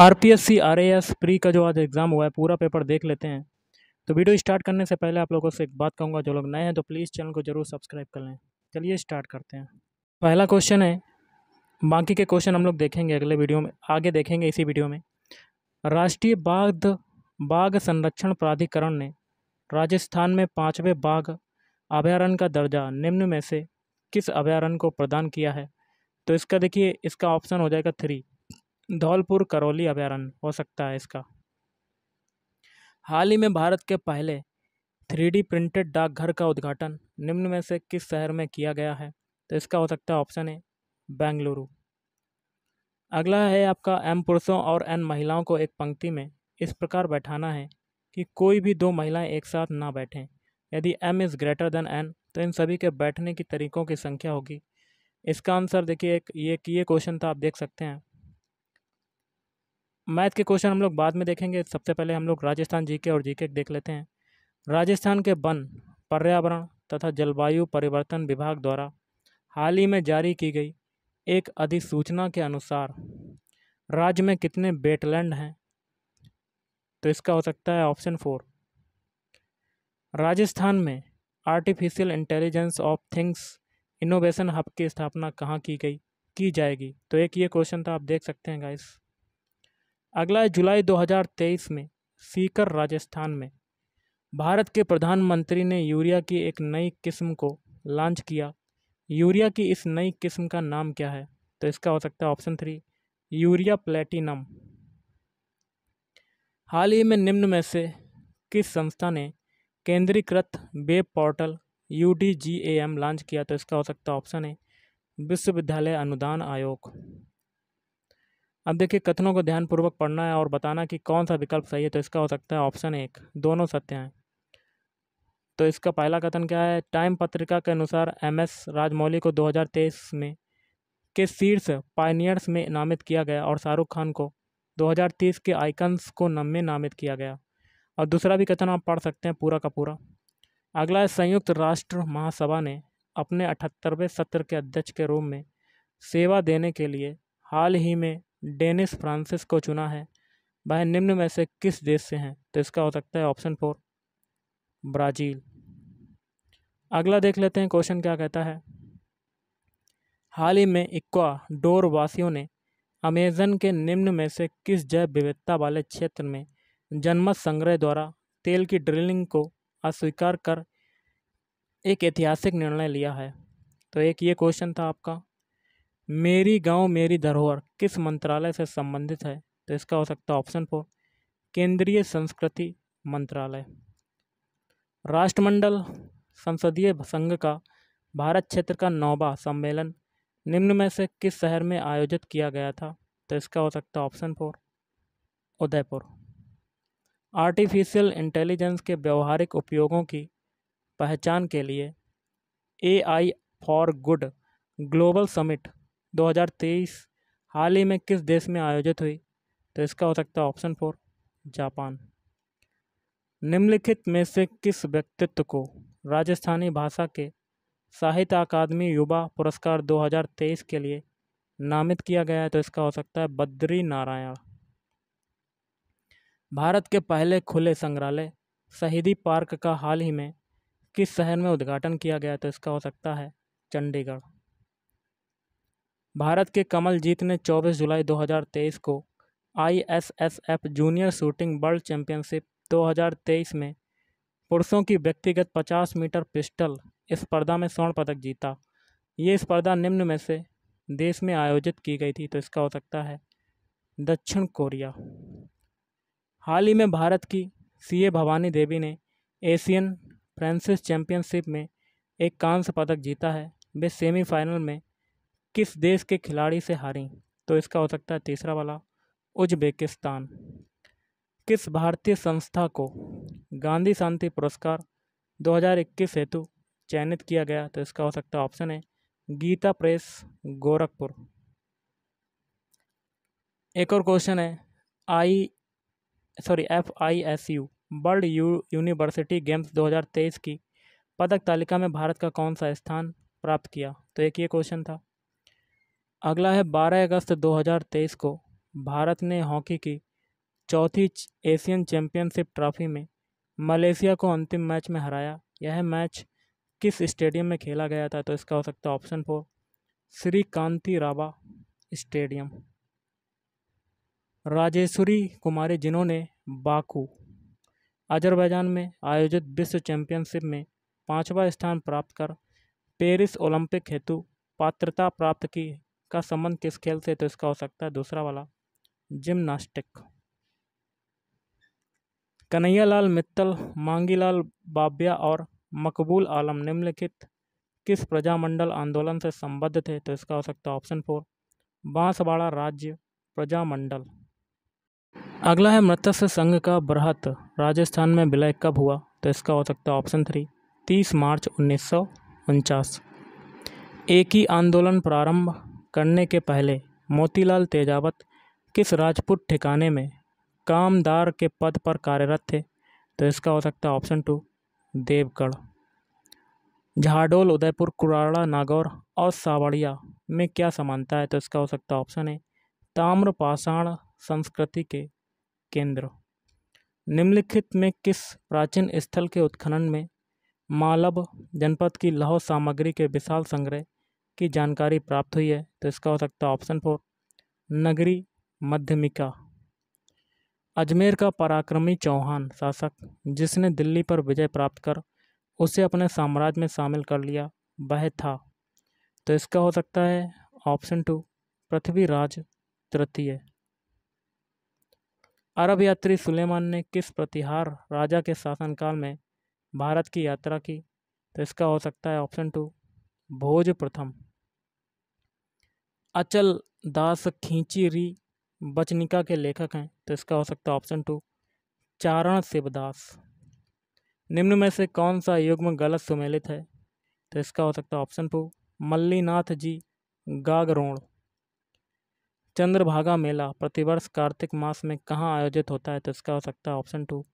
are P S C R A S pre का जो आज एग्ज़ाम हुआ है पूरा पेपर देख लेते हैं तो वीडियो स्टार्ट करने से पहले आप लोगों से एक बात कहूँगा जो लोग नए हैं तो प्लीज़ चैनल को ज़रूर सब्सक्राइब कर लें चलिए स्टार्ट करते हैं पहला क्वेश्चन है बाकी के क्वेश्चन हम लोग देखेंगे अगले वीडियो में आगे देखेंगे इसी वीडियो में राष्ट्रीय बाघ बाघ संरक्षण प्राधिकरण ने राजस्थान में पाँचवें बाघ अभ्यारण्य का दर्जा निम्न में से किस अभ्यारण्य को प्रदान किया है तो इसका देखिए इसका ऑप्शन हो जाएगा थ्री धौलपुर करौली अभ्यारण्य हो सकता है इसका हाल ही में भारत के पहले थ्री डी प्रिंटेड डाकघर का उद्घाटन निम्न में से किस शहर में किया गया है तो इसका हो सकता है ऑप्शन ए बेंगलुरु अगला है आपका एम पुरुषों और एन महिलाओं को एक पंक्ति में इस प्रकार बैठाना है कि कोई भी दो महिलाएं एक साथ ना बैठें यदि M is greater than N तो इन सभी के बैठने की तरीक़ों की संख्या होगी इसका आंसर देखिए एक ये ये क्वेश्चन था तो आप देख सकते हैं मैथ के क्वेश्चन हम लोग बाद में देखेंगे सबसे पहले हम लोग राजस्थान जीके और जीके देख लेते हैं राजस्थान के वन पर्यावरण तथा जलवायु परिवर्तन विभाग द्वारा हाल ही में जारी की गई एक अधिसूचना के अनुसार राज्य में कितने बेटलैंड हैं तो इसका हो सकता है ऑप्शन फोर राजस्थान में artificial intelligence of things innovation hub की स्थापना कहाँ की गई की जाएगी तो एक ये क्वेश्चन था आप देख सकते हैं गाइस अगला है जुलाई 2023 में सीकर राजस्थान में भारत के प्रधानमंत्री ने यूरिया की एक नई किस्म को लॉन्च किया यूरिया की इस नई किस्म का नाम क्या है तो इसका हो सकता है ऑप्शन थ्री यूरिया प्लेटिनम हाल ही में निम्न में से किस संस्था ने केंद्रीकृत वेब पोर्टल यू लॉन्च किया तो इसका हो सकता है ऑप्शन है विश्वविद्यालय अनुदान आयोग अब देखिए कथनों को ध्यानपूर्वक पढ़ना है और बताना कि कौन सा विकल्प सही है तो इसका हो सकता है ऑप्शन एक दोनों सत्य हैं तो इसका पहला कथन क्या है टाइम पत्रिका के अनुसार एम एस राजमौली को 2023 में के शीर्ष पाइनियर्स में नामित किया गया और शाहरुख खान को 2030 के आइकन्स को नम में नामित किया गया और दूसरा भी कथन आप पढ़ सकते हैं पूरा का पूरा अगला है संयुक्त राष्ट्र महासभा ने अपने अठहत्तरवें सत्र के अध्यक्ष के रूप में सेवा देने के लिए हाल ही में डेनिस फ्रांसिस को चुना है वह निम्न में से किस देश से हैं तो इसका हो सकता है ऑप्शन फोर ब्राज़ील अगला देख लेते हैं क्वेश्चन क्या कहता है हाल ही में इक्वा डोर वासियों ने अमेजन के निम्न में से किस जैव विविधता वाले क्षेत्र में जनमत संग्रह द्वारा तेल की ड्रिलिंग को अस्वीकार कर एक ऐतिहासिक निर्णय लिया है तो एक ये क्वेश्चन था आपका मेरी गांव मेरी धरोहर किस मंत्रालय से संबंधित है तो इसका हो सकता है ऑप्शन फोर केंद्रीय संस्कृति मंत्रालय राष्ट्रमंडल संसदीय संघ का भारत क्षेत्र का नौवा सम्मेलन निम्न में से किस शहर में आयोजित किया गया था तो इसका हो सकता है option four Udaipur artificial intelligence के व्यवहारिक उपयोगों की पहचान के लिए A I for good global summit 2023 हाल ही में किस देश में आयोजित हुई तो इसका हो सकता है ऑप्शन फोर जापान निम्नलिखित में से किस व्यक्तित्व को राजस्थानी भाषा के साहित्य अकादमी युवा पुरस्कार 2023 के लिए नामित किया गया है तो इसका हो सकता है बद्री नारायण भारत के पहले खुले संग्रहालय शहीदी पार्क का हाल ही में किस शहर में उद्घाटन किया गया तो इसका हो सकता है चंडीगढ़ भारत के कमलजीत ने 24 जुलाई 2023 को ISSF junior shooting world championship 2023 में पुरुषों की व्यक्तिगत 50 मीटर पिस्टल स्पर्धा में स्वर्ण पदक जीता ये स्पर्धा निम्न में से देश में आयोजित की गई थी तो इसका हो सकता है दक्षिण कोरिया हाल ही में भारत की सीए भवानी देवी ने एशियन फ्रेंसिस चैंपियनशिप में एक कांस्य पदक जीता है वे सेमीफाइनल में किस देश के खिलाड़ी से हारी तो इसका हो सकता है तीसरा वाला उज्बेकिस्तान किस भारतीय संस्था को गांधी शांति पुरस्कार 2021 हेतु चयनित किया गया तो इसका हो सकता है ऑप्शन है गीता प्रेस गोरखपुर एक और क्वेश्चन है I sorry F I S U world U university games 2023 की पदक तालिका में भारत का कौन सा स्थान प्राप्त किया तो एक ये क्वेश्चन था अगला है 12 अगस्त 2023 को भारत ने हॉकी की चौथी एशियन चैम्पियनशिप ट्रॉफी में मलेशिया को अंतिम मैच में हराया यह मैच किस स्टेडियम में खेला गया था तो इसका हो सकता है option four Sri Kanteerava stadium Rajeshwari Kumari जिन्होंने बाकू अजरबैजान में आयोजित विश्व चैंपियनशिप में पाँचवा स्थान प्राप्त कर पेरिस ओलंपिक हेतु पात्रता प्राप्त की का संबंध किस खेल से तो इसका हो सकता है दूसरा वाला जिम्नास्टिक कन्हैयालाल मित्तल मांगीलाल बाबिया और मकबूल आलम निम्नलिखित किस प्रजामंडल आंदोलन से संबद्ध थे तो इसका हो सकता है ऑप्शन फोर बांसवाड़ा राज्य प्रजामंडल अगला है मृतस्य संघ का बृहत राजस्थान में विलय कब हुआ तो इसका हो सकता है ऑप्शन थ्री तीस मार्च उन्नीस सौ उनचास एक ही आंदोलन प्रारंभ करने के पहले मोतीलाल तेजावत किस राजपूत ठिकाने में कामदार के पद पर कार्यरत थे तो इसका हो सकता है ऑप्शन टू देवगढ़ झाडोल उदयपुर कुराड़ा नागौर और सावड़िया में क्या समानता है तो इसका हो सकता है ऑप्शन ए ताम्रपाषाण संस्कृति के केंद्र निम्नलिखित में किस प्राचीन स्थल के उत्खनन में मालव जनपद की लौह सामग्री के विशाल संग्रह की जानकारी प्राप्त हुई है तो इसका हो सकता है ऑप्शन फोर नगरी मध्यमिका अजमेर का पराक्रमी चौहान शासक जिसने दिल्ली पर विजय प्राप्त कर उसे अपने साम्राज्य में शामिल कर लिया वह था तो इसका हो सकता है ऑप्शन टू पृथ्वीराज तृतीय अरब यात्री सुलेमान ने किस प्रतिहार राजा के शासनकाल में भारत की यात्रा की तो इसका हो सकता है ऑप्शन टू भोज प्रथम अचल दास खींचीरी बचनिका के लेखक हैं तो इसका हो सकता है ऑप्शन टू चारण शिवदास निम्न में से कौन सा युग्म गलत सुमेलित है तो इसका हो सकता है ऑप्शन टू मल्लीनाथ जी गागरोण चंद्रभागा मेला प्रतिवर्ष कार्तिक मास में कहाँ आयोजित होता है तो इसका हो सकता है option two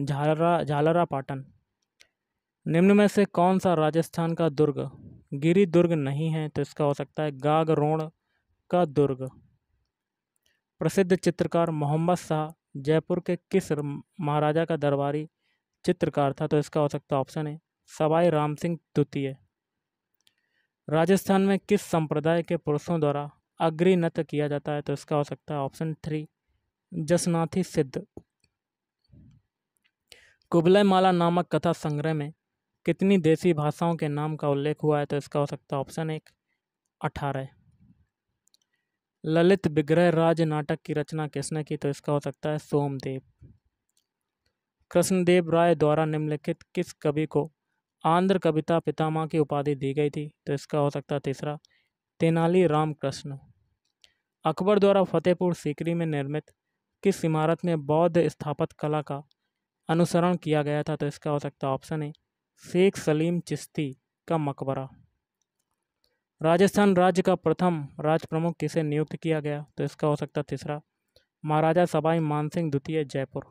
Jhalra Jhalrapatan निम्न में से कौन सा राजस्थान का दुर्ग गिरी दुर्ग नहीं है तो इसका हो सकता है गाग रोण का दुर्ग प्रसिद्ध चित्रकार मोहम्मद शाह जयपुर के किस महाराजा का दरबारी चित्रकार था तो इसका हो सकता है ऑप्शन है सवाई राम सिंह द्वितीय राजस्थान में किस संप्रदाय के पुरुषों द्वारा अग्री नृत्य किया जाता है तो इसका हो सकता है ऑप्शन थ्री जसनाथी सिद्ध कुबलय माला नामक कथा संग्रह में कितनी देसी भाषाओं के नाम का उल्लेख हुआ है तो इसका हो सकता है ऑप्शन एक अठारह ललित विग्रह राज नाटक की रचना किसने की तो इसका हो सकता है सोमदेव कृष्णदेव राय द्वारा निम्नलिखित किस कवि को आंध्र कविता पितामा की उपाधि दी गई थी तो इसका हो सकता है तीसरा तेनाली रामकृष्ण अकबर द्वारा फतेहपुर सीकरी में निर्मित किस इमारत में बौद्ध स्थापत कला का अनुसरण किया गया था तो इसका हो सकता है ऑप्शन ए शेख सलीम चिश्ती का मकबरा राजस्थान राज्य का प्रथम राज प्रमुख किसे नियुक्त किया गया तो इसका हो सकता तीसरा महाराजा सबाई मानसिंह द्वितीय जयपुर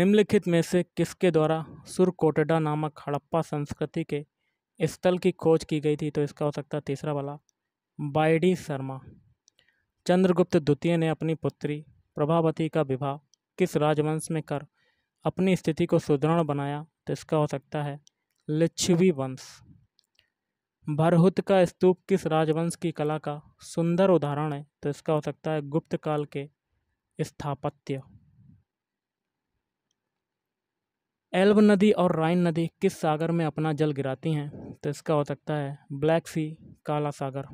निम्नलिखित में से किसके द्वारा सुरकोटडा नामक हड़प्पा संस्कृति के स्थल की खोज की गई थी तो इसका हो सकता तीसरा वाला बाइडी शर्मा चंद्रगुप्त द्वितीय ने अपनी पुत्री प्रभावती का विवाह किस राजवंश में कर अपनी स्थिति को सुदृढ़ बनाया तो इसका हो सकता है लिच्छवी वंश भरहुत का स्तूप किस राजवंश की कला का सुंदर उदाहरण है तो इसका हो सकता है गुप्त काल के स्थापत्य एल्ब नदी और राइन नदी किस सागर में अपना जल गिराती हैं तो इसका हो सकता है ब्लैक सी काला सागर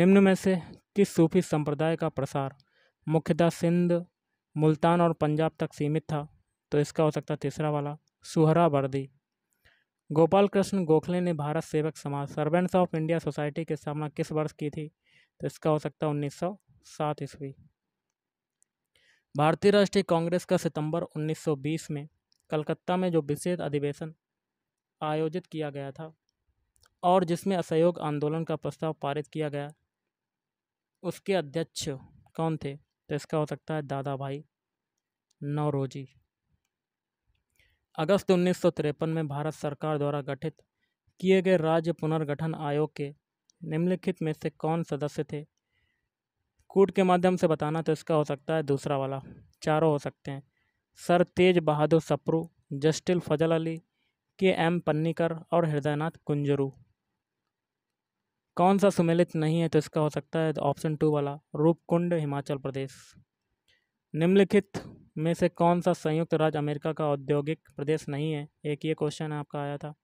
निम्न में से किस सूफी संप्रदाय का प्रसार मुख्यतः सिंध मुल्तान और पंजाब तक सीमित था तो इसका हो सकता है तीसरा वाला सुहरा वर्दी गोपाल कृष्ण गोखले ने भारत सेवक समाज सर्वेंट्स ऑफ इंडिया सोसाइटी की स्थापना किस वर्ष की थी तो इसका हो सकता है उन्नीस सौ सात ईस्वी भारतीय राष्ट्रीय कांग्रेस का सितंबर 1920 में कलकत्ता में जो विशेष अधिवेशन आयोजित किया गया था और जिसमें असहयोग आंदोलन का प्रस्ताव पारित किया गया उसके अध्यक्ष कौन थे तो इसका हो सकता है दादा भाई नौरोजी अगस्त उन्नीस में भारत सरकार द्वारा गठित किए गए राज्य पुनर्गठन आयोग के निम्नलिखित में से कौन सदस्य थे कूट के माध्यम से बताना तो इसका हो सकता है दूसरा वाला चारों हो सकते हैं sir Tej Bahadur Sapru justice Fazal Ali K M पन्नीकर और हृदयनाथ कुंजरू कौन सा सुमेलित नहीं है तो इसका हो सकता है ऑप्शन टू वाला रूपकुंड हिमाचल प्रदेश निम्नलिखित में से कौन सा संयुक्त राज्य अमेरिका का औद्योगिक प्रदेश नहीं है एक ये क्वेश्चन आपका आया था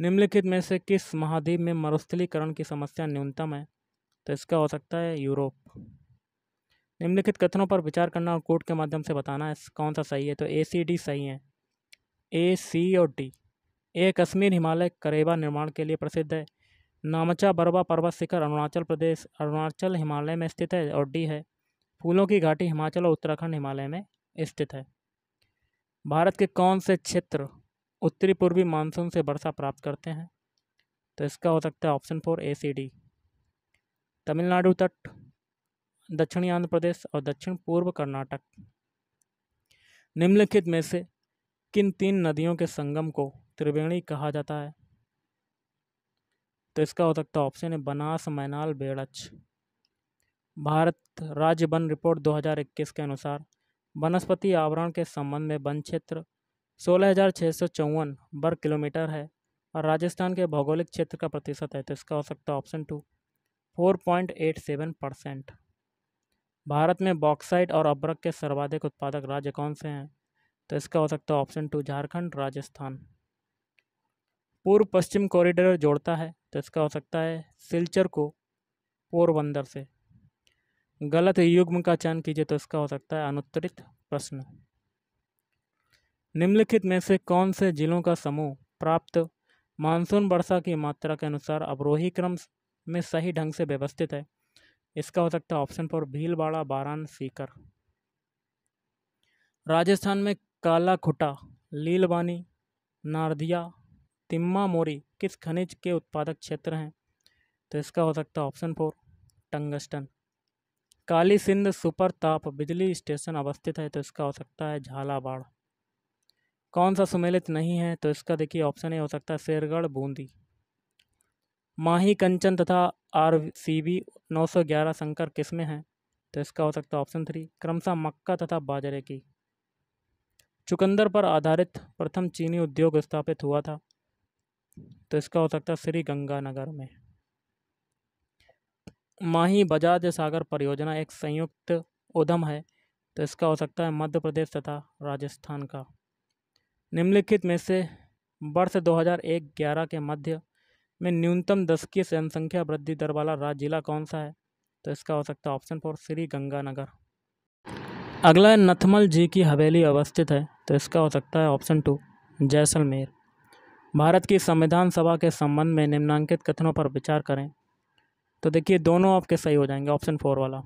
निम्नलिखित में से किस महाद्वीप में मरुस्थलीकरण की समस्या न्यूनतम है तो इसका हो सकता है यूरोप निम्नलिखित कथनों पर विचार करना और कोर्ट के माध्यम से बताना है कौन सा सही है तो ए सी डी सही है ए सी और डी ए कश्मीर हिमालय करेबा निर्माण के लिए प्रसिद्ध है नामचा बरबा पर्वत शिखर अरुणाचल प्रदेश अरुणाचल हिमालय में स्थित है और डी है फूलों की घाटी हिमाचल और उत्तराखंड हिमालय में स्थित है भारत के कौन से क्षेत्र उत्तरी पूर्वी मानसून से वर्षा प्राप्त करते हैं तो इसका हो सकता है option four A C D Tamil Nadu तट दक्षिणी आंध्र प्रदेश और दक्षिण पूर्व कर्नाटक निम्नलिखित में से किन तीन नदियों के संगम को त्रिवेणी कहा जाता है तो इसका हो सकता है ऑप्शन है बनास मैनाल बेड़च भारत राज्य वन रिपोर्ट 2021 के अनुसार वनस्पति आवरण के संबंध में वन क्षेत्र सोलह वर्ग किलोमीटर है और राजस्थान के भौगोलिक क्षेत्र का प्रतिशत है तो इसका हो सकता है ऑप्शन टू 4.87 परसेंट भारत में बॉक्साइट और अब्रक के सर्वाधिक उत्पादक राज्य कौन से हैं तो इसका हो सकता है ऑप्शन टू झारखंड राजस्थान पूर्व पश्चिम कॉरिडोर जोड़ता है तो इसका हो सकता है सिलचर को पोरबंदर से गलत युग्म का चयन कीजिए तो इसका हो सकता है अनुत्तरित प्रश्न निम्नलिखित में से कौन से जिलों का समूह प्राप्त मानसून वर्षा की मात्रा के अनुसार अवरोही क्रम में सही ढंग से व्यवस्थित है इसका हो सकता है ऑप्शन फोर भीलवाड़ा बारान सीकर राजस्थान में काला खुटा लीलवानी नारदिया तिम्मा मोरी किस खनिज के उत्पादक क्षेत्र हैं तो इसका हो सकता है option four tungsten Kali Sindh super ताप बिजली स्टेशन अवस्थित है तो इसका हो सकता है झालावाड़ कौन सा सुमेलित नहीं है तो इसका देखिए ऑप्शन ए हो सकता है शेरगढ़ बूंदी माही कंचन तथा आर सी बी नौ सौ ग्यारह संकर किस्में हैं तो इसका हो सकता है ऑप्शन थ्री क्रमशः मक्का तथा बाजरे की चुकंदर पर आधारित प्रथम चीनी उद्योग स्थापित हुआ था तो इसका हो सकता है श्री गंगानगर में माही बजाज सागर परियोजना एक संयुक्त उद्यम है तो इसका हो सकता है मध्य प्रदेश तथा राजस्थान का निम्नलिखित में से वर्ष 2001-11 के मध्य में न्यूनतम दस की जनसंख्या वृद्धि दर वाला राज्य जिला कौन सा है तो इसका हो सकता है ऑप्शन फोर श्री गंगानगर अगला है नथमल जी की हवेली अवस्थित है तो इसका हो सकता है ऑप्शन टू जैसलमेर भारत की संविधान सभा के संबंध में निम्नांकित कथनों पर विचार करें तो देखिए दोनों आपके सही हो जाएंगे ऑप्शन फोर वाला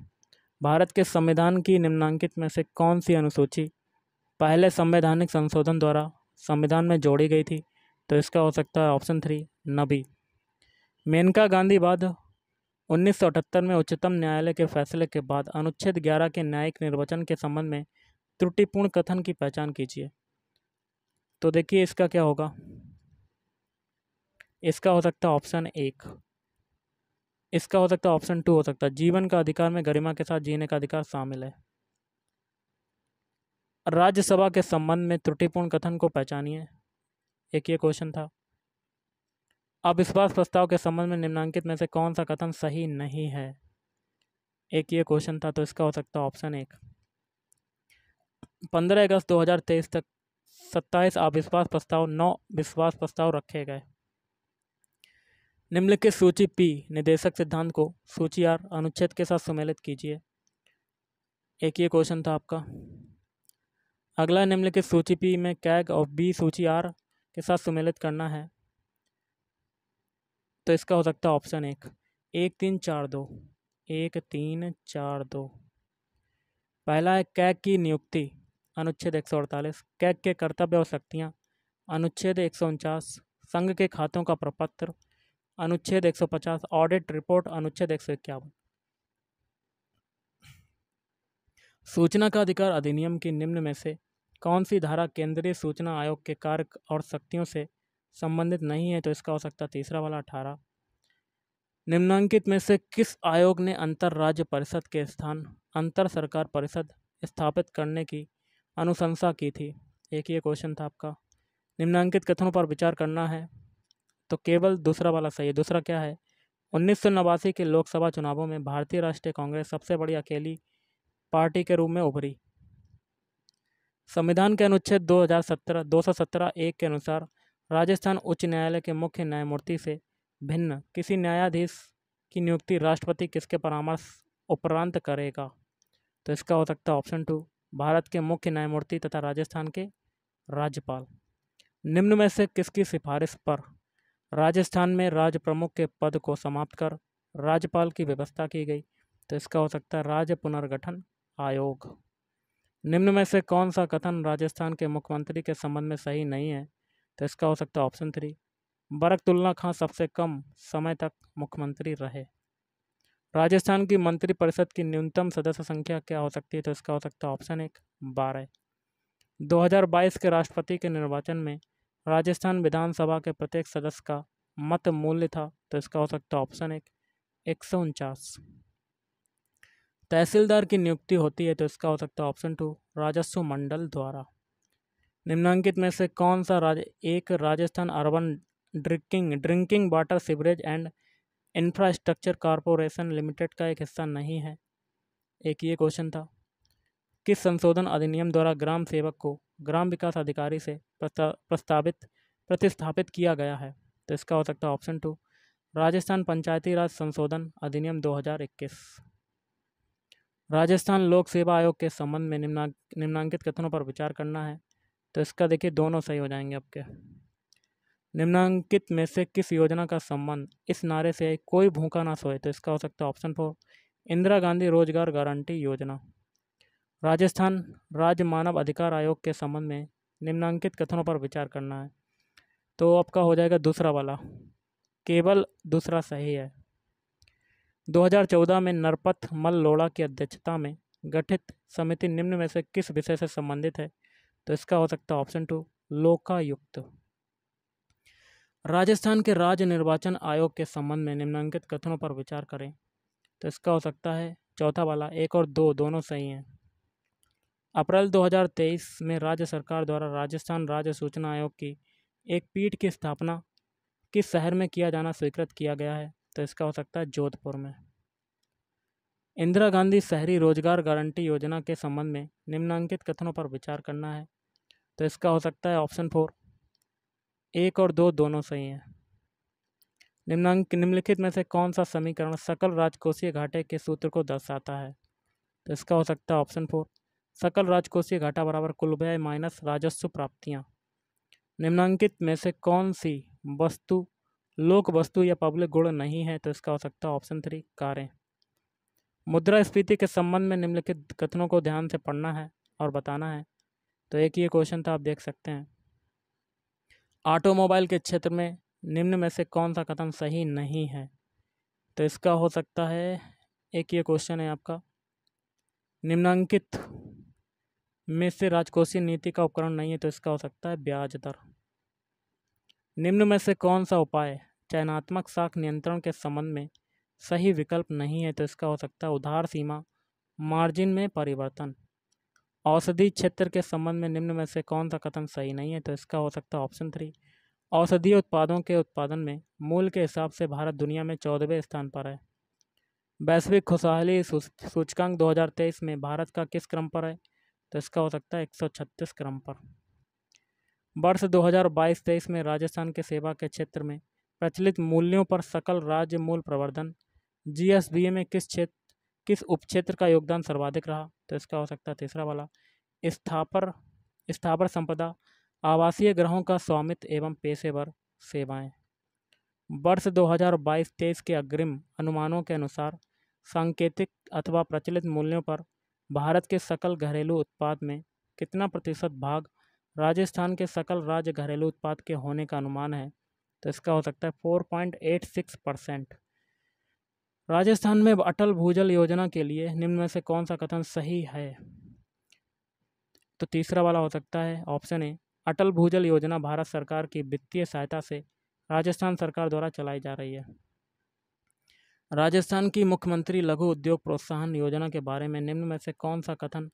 भारत के संविधान की निम्नांकित में से कौन सी अनुसूची पहले संवैधानिक संशोधन द्वारा संविधान में जोड़ी गई थी तो इसका हो सकता है ऑप्शन थ्री नबी मेनका गांधी बाद 1978 में उच्चतम न्यायालय के फैसले के बाद अनुच्छेद 11 के न्यायिक निर्वाचन के संबंध में त्रुटिपूर्ण कथन की पहचान कीजिए तो देखिए इसका क्या होगा इसका हो सकता है ऑप्शन एक इसका हो सकता है ऑप्शन टू हो सकता है जीवन का अधिकार में गरिमा के साथ जीने का अधिकार शामिल है राज्यसभा के संबंध में त्रुटिपूर्ण कथन को पहचानिए एक ये क्वेश्चन था अब इस बार प्रस्ताव के संबंध में निम्नांकित में से कौन सा कथन सही नहीं है एक ये क्वेश्चन था तो इसका हो सकता ऑप्शन एक पंद्रह अगस्त 2023 तक सत्ताईस अविश्वास प्रस्ताव नौ विश्वास प्रस्ताव रखे गए निम्नलिखित सूची पी निदेशक सिद्धांत को सूची आर अनुच्छेद के साथ सम्मिलित कीजिए एक ये क्वेश्चन था आपका अगला निम्नलिखित सूची पी में कैग और बी सूची आर के साथ सम्मिलित करना है तो इसका हो सकता है ऑप्शन एक एक तीन चार दो एक तीन चार दो पहला है कैग की नियुक्ति अनुच्छेद एक सौ अड़तालीस कैग के कर्तव्य और शक्तियाँ अनुच्छेद एक सौ उनचास संघ के खातों का प्रपत्र अनुच्छेद 150 ऑडिट रिपोर्ट अनुच्छेद एक सूचना का अधिकार अधिनियम की निम्न में से कौन सी धारा केंद्रीय सूचना आयोग के कार्य और शक्तियों से संबंधित नहीं है तो इसका हो सकता तीसरा वाला अठारह निम्नांकित में से किस आयोग ने राज्य परिषद के स्थान अंतर सरकार परिषद स्थापित करने की अनुशंसा की थी एक ही क्वेश्चन था आपका निम्नांकित कथनों पर विचार करना है तो केवल दूसरा वाला सही है दूसरा क्या है उन्नीस के लोकसभा चुनावों में भारतीय राष्ट्रीय कांग्रेस सबसे बड़ी अकेली पार्टी के रूप में उभरी संविधान के अनुच्छेद 2017 217 एक के अनुसार राजस्थान उच्च न्यायालय के मुख्य न्यायमूर्ति से भिन्न किसी न्यायाधीश की नियुक्ति राष्ट्रपति किसके परामर्श उपरांत करेगा तो इसका हो सकता है ऑप्शन टू भारत के मुख्य न्यायमूर्ति तथा राजस्थान के राज्यपाल निम्न में से किसकी सिफारिश पर राजस्थान में राज प्रमुख के पद को समाप्त कर राज्यपाल की व्यवस्था की गई तो इसका हो सकता है राज्य पुनर्गठन आयोग निम्न में से कौन सा कथन राजस्थान के मुख्यमंत्री के संबंध में सही नहीं है तो इसका हो सकता है ऑप्शन थ्री बरकतुल्ला खां सबसे कम समय तक मुख्यमंत्री रहे राजस्थान की मंत्रिपरिषद की न्यूनतम सदस्य संख्या क्या हो सकती है तो इसका हो सकता है ऑप्शन एक बारह 2022 के राष्ट्रपति के निर्वाचन में राजस्थान विधानसभा के प्रत्येक सदस्य का मत मूल्य था तो इसका हो सकता है ऑप्शन एक एक सौ उनचास तहसीलदार की नियुक्ति होती है तो इसका हो सकता है ऑप्शन टू राजस्व मंडल द्वारा निम्नांकित में से कौन सा राज एक Rajasthan urban drinking drinking water sewerage and infrastructure corporation limited का एक हिस्सा नहीं है एक ये क्वेश्चन था किस संशोधन अधिनियम द्वारा ग्राम सेवक को ग्राम विकास अधिकारी से प्रस्ता, प्रस्तावित प्रतिस्थापित किया गया है तो इसका हो सकता है ऑप्शन टू राजस्थान पंचायती राज संशोधन अधिनियम 2021 राजस्थान लोक सेवा आयोग के संबंध में निम्ना निम्नांकित कथनों पर विचार करना है तो इसका देखिए दोनों सही हो जाएंगे आपके निम्नांकित में से किस योजना का संबंध इस नारे से कोई भूखा ना सोए तो इसका हो सकता है ऑप्शन फोर इंदिरा गांधी रोजगार गारंटी योजना राजस्थान राज्य मानव अधिकार आयोग के संबंध में निम्नांकित कथनों पर विचार करना है तो आपका हो जाएगा दूसरा वाला केवल दूसरा सही है 2014 में नरपत मल लोड़ा की अध्यक्षता में गठित समिति निम्न में से किस विषय से संबंधित है तो इसका हो सकता है ऑप्शन टू लोकायुक्त राजस्थान के राज्य निर्वाचन आयोग के संबंध में निम्नांकित कथनों पर विचार करें तो इसका हो सकता है चौथा वाला एक और दो दोनों सही हैं अप्रैल 2023 में राज्य सरकार द्वारा राजस्थान राज्य सूचना आयोग की एक पीठ की स्थापना किस शहर में किया जाना स्वीकृत किया गया है तो इसका हो सकता है जोधपुर में इंदिरा गांधी शहरी रोजगार गारंटी योजना के संबंध में निम्नांकित कथनों पर विचार करना है तो इसका हो सकता है ऑप्शन फोर एक और दो दोनों सही हैं निम्नांक निम्नलिखित में से कौन सा समीकरण सकल राजकोषीय घाटे के सूत्र को दर्शाता है तो इसका हो सकता है ऑप्शन फोर सकल राजकोषीय घाटा बराबर कुल व्यय माइनस राजस्व प्राप्तियाँ निम्नांकित में से कौन सी वस्तु लोक वस्तु या पब्लिक गुण नहीं है तो इसका हो सकता है ऑप्शन थ्री कारें मुद्रा स्फीति के संबंध में निम्नलिखित कथनों को ध्यान से पढ़ना है और बताना है तो एक ये क्वेश्चन था आप देख सकते हैं ऑटोमोबाइल के क्षेत्र में निम्न में से कौन सा कथन सही नहीं है तो इसका हो सकता है एक ये क्वेश्चन है आपका निम्नांकित में से राजकोषीय नीति का उपकरण नहीं है तो इसका हो सकता है ब्याज दर निम्न में से कौन सा उपाय चयनात्मक साख नियंत्रण के संबंध में सही विकल्प नहीं है तो इसका हो सकता है उधार सीमा मार्जिन में परिवर्तन औषधि क्षेत्र के संबंध में निम्न में से कौन सा कथन सही नहीं है तो इसका हो सकता है ऑप्शन थ्री औषधीय उत्पादों के उत्पादन में मूल के हिसाब से भारत दुनिया में चौदहवें स्थान पर है वैश्विक खुशहाली सूचकांक 2023 में भारत का किस क्रम पर है तो इसका हो सकता है छत्तीस क्रम पर वर्ष 2022-23 में राजस्थान के सेवा के क्षेत्र में प्रचलित मूल्यों पर सकल राज्य मूल प्रवर्धन जी में किस क्षेत्र किस उपक्षेत्र का योगदान सर्वाधिक रहा तो इसका हो सकता है तीसरा वाला स्थापर स्थापर संपदा आवासीय ग्रहों का स्वामित्व एवं पेशेवर सेवाएं वर्ष 2022-23 के अग्रिम अनुमानों के अनुसार सांकेतिक अथवा प्रचलित मूल्यों पर भारत के सकल घरेलू उत्पाद में कितना प्रतिशत भाग राजस्थान के सकल राज्य घरेलू उत्पाद के होने का अनुमान है तो इसका हो सकता है four point eight six percent Rajasthan में अटल भूजल योजना के लिए निम्न में से कौन सा कथन सही है तो तीसरा वाला हो सकता है ऑप्शन ए अटल भूजल योजना भारत सरकार की वित्तीय सहायता से राजस्थान सरकार द्वारा चलाई जा रही है राजस्थान की मुख्यमंत्री लघु उद्योग प्रोत्साहन योजना के बारे में निम्न में से कौन सा कथन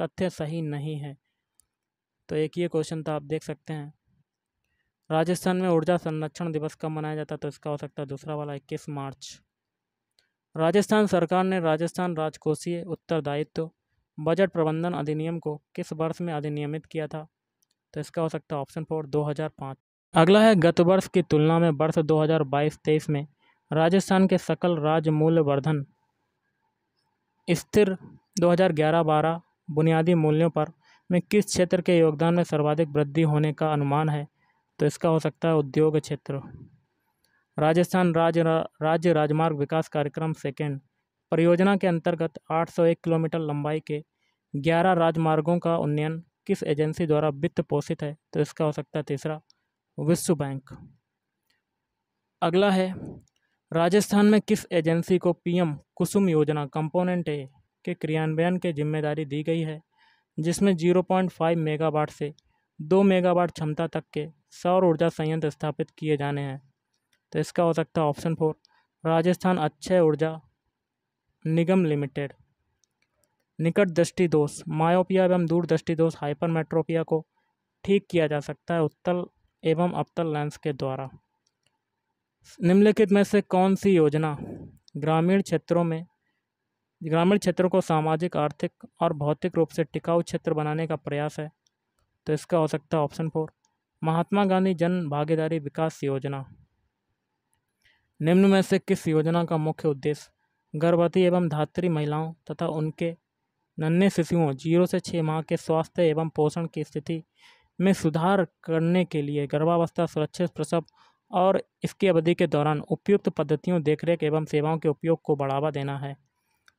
तथ्य सही नहीं है तो एक ये क्वेश्चन था तो आप देख सकते हैं राजस्थान में ऊर्जा संरक्षण दिवस कब मनाया जाता तो इसका हो सकता है दूसरा वाला इक्कीस मार्च राजस्थान सरकार ने राजस्थान राजकोषीय उत्तरदायित्व बजट प्रबंधन अधिनियम को किस वर्ष में अधिनियमित किया था तो इसका हो सकता है ऑप्शन फोर दो अगला है गत वर्ष की तुलना में वर्ष दो हज़ार में राजस्थान के सकल राज मूल्य वर्धन स्थिर 2011-12 बुनियादी मूल्यों पर में किस क्षेत्र के योगदान में सर्वाधिक वृद्धि होने का अनुमान है तो इसका हो सकता है उद्योग क्षेत्र राजस्थान राज्य राज्य राजमार्ग विकास कार्यक्रम सेकेंड परियोजना के अंतर्गत 801 किलोमीटर लंबाई के 11 राजमार्गों का उन्नयन किस एजेंसी द्वारा वित्त पोषित है तो इसका हो सकता है तीसरा विश्व बैंक अगला है राजस्थान में किस एजेंसी को पीएम कुसुम योजना कंपोनेंट ए के क्रियान्वयन की जिम्मेदारी दी गई है जिसमें 0.5 मेगावाट से 2 मेगावाट क्षमता तक के सौर ऊर्जा संयंत्र स्थापित किए जाने हैं तो इसका हो सकता है ऑप्शन फोर राजस्थान अक्षय ऊर्जा निगम लिमिटेड निकट दृष्टि दोष मायोपिया एवं दूरदृष्टि दोष हाइपर मेट्रोपिया को ठीक किया जा सकता है उत्तल एवं अपतल लेंस के द्वारा निम्नलिखित में से कौन सी योजना ग्रामीण क्षेत्रों में ग्रामीण क्षेत्रों को सामाजिक आर्थिक और भौतिक रूप से टिकाऊ क्षेत्र बनाने का प्रयास है तो इसका हो सकता है ऑप्शन फोर महात्मा गांधी जन भागीदारी विकास योजना निम्न में से किस योजना का मुख्य उद्देश्य गर्भवती एवं धात्री महिलाओं तथा उनके नन्हे शिशुओं जीरो से छः माह के स्वास्थ्य एवं पोषण की स्थिति में सुधार करने के लिए गर्भावस्था सुरक्षित प्रसव और इसकी अवधि के दौरान उपयुक्त पद्धतियों देखरेख एवं सेवाओं के उपयोग को बढ़ावा देना है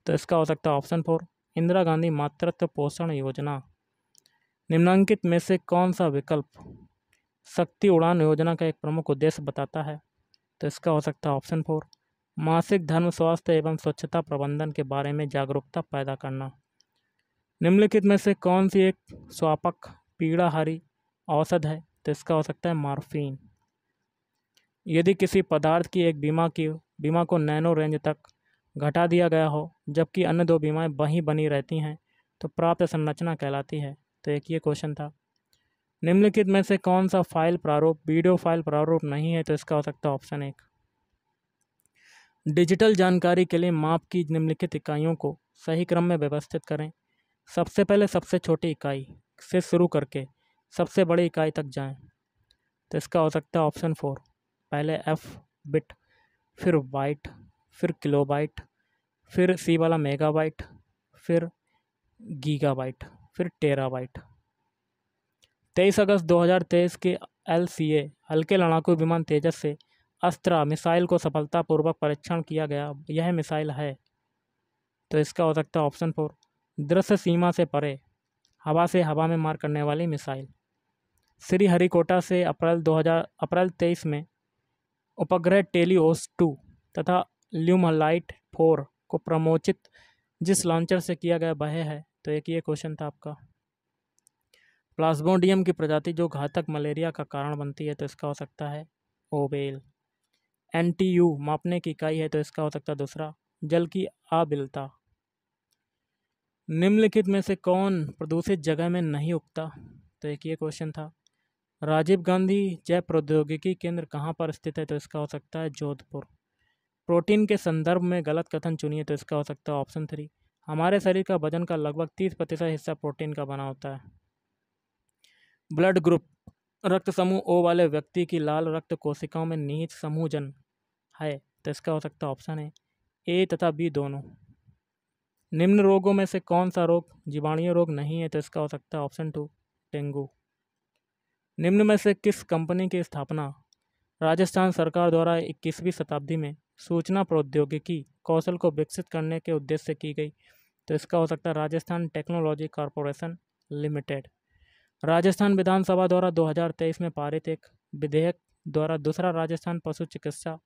तो इसका हो सकता है ऑप्शन फोर इंदिरा गांधी मातृत्व पोषण योजना निम्नांकित में से कौन सा विकल्प शक्ति उड़ान योजना का एक प्रमुख उद्देश्य बताता है तो इसका हो सकता है ऑप्शन फोर मासिक धर्म स्वास्थ्य एवं स्वच्छता प्रबंधन के बारे में जागरूकता पैदा करना निम्नलिखित में से कौन सी एक स्वापक पीड़ाहारी औसत है तो इसका हो सकता है मार्फीन यदि किसी पदार्थ की एक बीमा की बीमा को नैनो रेंज तक घटा दिया गया हो जबकि अन्य दो बीमाएं वहीं बनी रहती हैं तो प्राप्त संरचना कहलाती है तो एक ये क्वेश्चन था निम्नलिखित में से कौन सा फाइल प्रारूप वीडियो फाइल प्रारूप नहीं है तो इसका हो सकता है ऑप्शन एक डिजिटल जानकारी के लिए माप की निम्नलिखित इकाइयों को सही क्रम में व्यवस्थित करें सबसे पहले सबसे छोटी इकाई से शुरू करके सबसे बड़ी इकाई तक जाएं तो इसका हो सकता है ऑप्शन फोर पहले एफ बिट फिर वाइट फिर किलोबाइट फिर सी वाला मेगाबाइट फिर गीगाबाइट फिर टेराबाइट तेईस अगस्त 2023 के एल सी ए हल्के लड़ाकू विमान तेजस से अस्त्रा मिसाइल को सफलतापूर्वक परीक्षण किया गया यह मिसाइल है तो इसका हो सकता है ऑप्शन फोर दृश्य सीमा से परे हवा से हवा में मार करने वाली मिसाइल श्री हरिकोटा से अप्रैल 2000 अप्रैल 23 में उपग्रह टेलीओस टू तथा ल्यूमलाइट फोर को प्रमोचित जिस लॉन्चर से किया गया वह है तो एक ये क्वेश्चन था आपका प्लाज्मोडियम की प्रजाति जो घातक मलेरिया का कारण बनती है तो इसका हो सकता है ओबेल एन मापने की इकाई है तो इसका हो सकता है दूसरा जल की आबिलता निम्नलिखित में से कौन प्रदूषित जगह में नहीं उगता तो एक ये क्वेश्चन था राजीव गांधी जैव प्रौद्योगिकी केंद्र कहाँ पर स्थित है तो इसका हो सकता है जोधपुर प्रोटीन के संदर्भ में गलत कथन चुनिए तो इसका हो सकता है ऑप्शन थ्री हमारे शरीर का वजन का लगभग तीस प्रतिशत हिस्सा प्रोटीन का बना होता है ब्लड ग्रुप रक्त समूह ओ वाले व्यक्ति की लाल रक्त कोशिकाओं में निहित समूहजन है तो इसका हो सकता है ऑप्शन है ए तथा बी दोनों निम्न रोगों में से कौन सा रोग जीवाणु रोग नहीं है तो इसका हो सकता है ऑप्शन टू डेंगू निम्न में से किस कंपनी की स्थापना राजस्थान सरकार द्वारा इक्कीसवीं शताब्दी में सूचना प्रौद्योगिकी कौशल को विकसित करने के उद्देश्य से की गई तो इसका हो सकता है Rajasthan technology corporation limited Rajasthan विधानसभा द्वारा 2023 में पारित एक विधेयक द्वारा दूसरा राजस्थान पशु चिकित्सा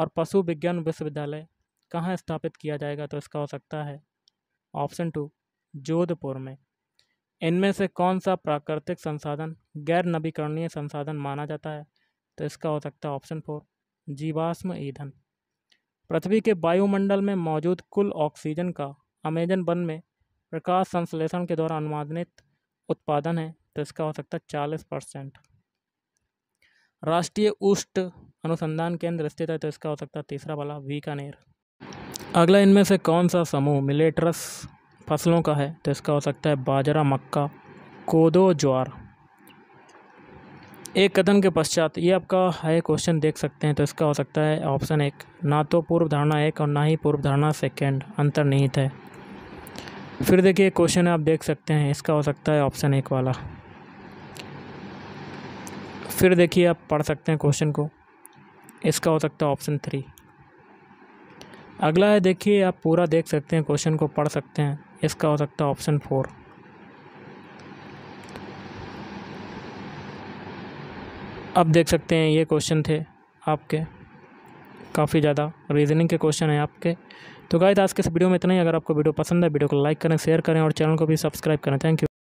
और पशु विज्ञान विश्वविद्यालय कहाँ स्थापित किया जाएगा तो इसका हो सकता है ऑप्शन टू जोधपुर में इनमें से कौन सा प्राकृतिक संसाधन गैर नवीकरणीय संसाधन माना जाता है तो इसका हो सकता है ऑप्शन फोर जीवाश्म ईंधन पृथ्वी के वायुमंडल में मौजूद कुल ऑक्सीजन का अमेजन वन में प्रकाश संश्लेषण के द्वारा अनुमानित उत्पादन है तो इसका हो सकता है चालीस परसेंट राष्ट्रीय उष्ट अनुसंधान केंद्र स्थित है तो इसका हो सकता है तीसरा वाला बीकानेर अगला इनमें से कौन सा समूह मिलेट्रस फसलों का है तो इसका हो सकता है बाजरा मक्का कोदो ज्वार एक कदम के पश्चात ये आपका है क्वेश्चन देख सकते हैं तो इसका हो सकता है ऑप्शन एक ना तो पूर्व धारणा एक और ना ही पूर्व धारणा सेकेंड अंतर्निहित है फिर देखिए क्वेश्चन आप देख सकते हैं इसका हो सकता है ऑप्शन एक वाला फिर देखिए आप पढ़ सकते हैं क्वेश्चन को इसका हो सकता है ऑप्शन थ्री अगला है देखिए आप पूरा देख सकते हैं क्वेश्चन को पढ़ सकते हैं इसका हो सकता है ऑप्शन फोर अब देख सकते हैं ये क्वेश्चन थे आपके काफ़ी ज़्यादा रीजनिंग के क्वेश्चन हैं आपके तो गाइस आज के इस वीडियो में इतना ही अगर आपको वीडियो पसंद है वीडियो को लाइक करें शेयर करें और चैनल को भी सब्सक्राइब करें थैंक यू